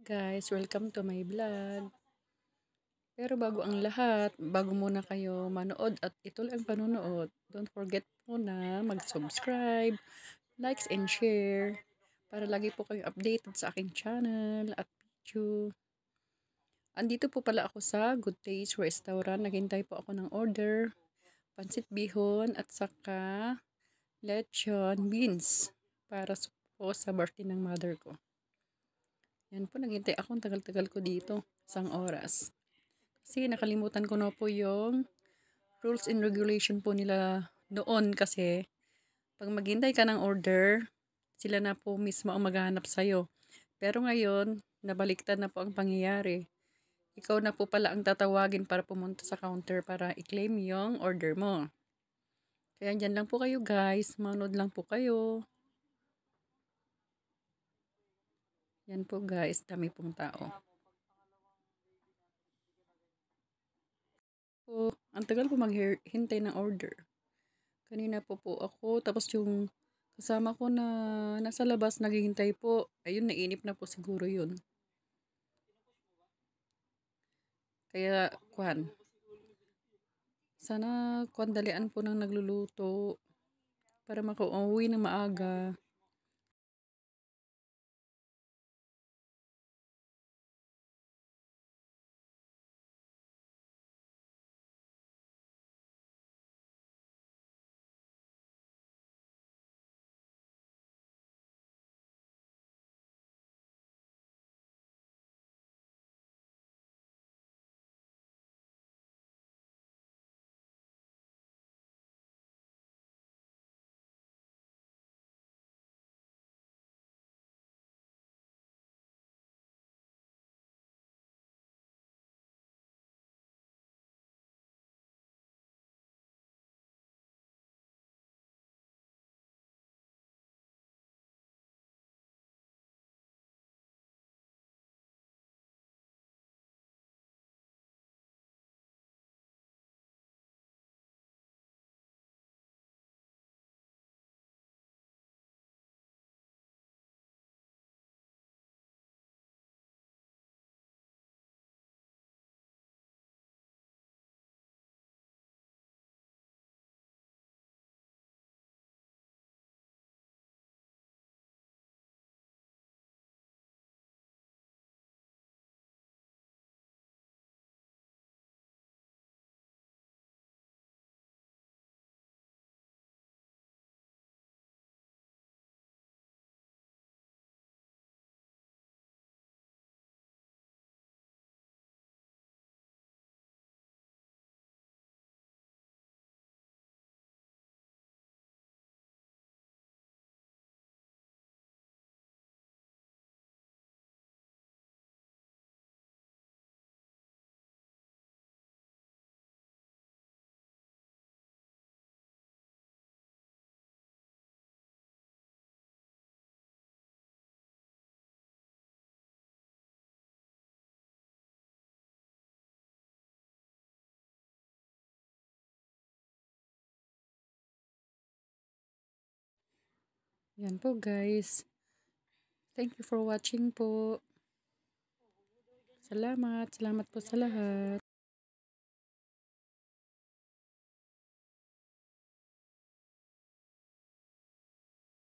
Guys, welcome to my vlog. Pero bago ang lahat, bago muna kayo manood at ito ang panonood, don't forget po na mag-subscribe, likes and share para lagi po kayong updated sa aking channel at video. Andito po pala ako sa Good Taste Restaurant. Naghintay po ako ng order. Pansit bihon at saka lechon beans para po sa birthday ng mother ko. Yan po, naghintay ako. Ang tagal-tagal ko dito. Isang oras. Kasi nakalimutan ko na po yung rules and regulation po nila noon kasi pag maghintay ka ng order, sila na po mismo ang maghanap sa'yo. Pero ngayon, nabaliktad na po ang pangyayari. Ikaw na po pala ang tatawagin para pumunta sa counter para i-claim yung order mo. Kaya dyan lang po kayo guys. Manood lang po kayo. Yan po guys, dami pong tao. Po, ang tagal po maghintay ng order. Kanina po po ako, tapos yung kasama ko na nasa labas naghihintay po, ayun nainip na po siguro yun. Kaya, kuhan. Sana, kuhan dalian po ng nagluluto para makauwi ng maaga. Yan po guys. Thank you for watching po. Salamat. Salamat po sa lahat.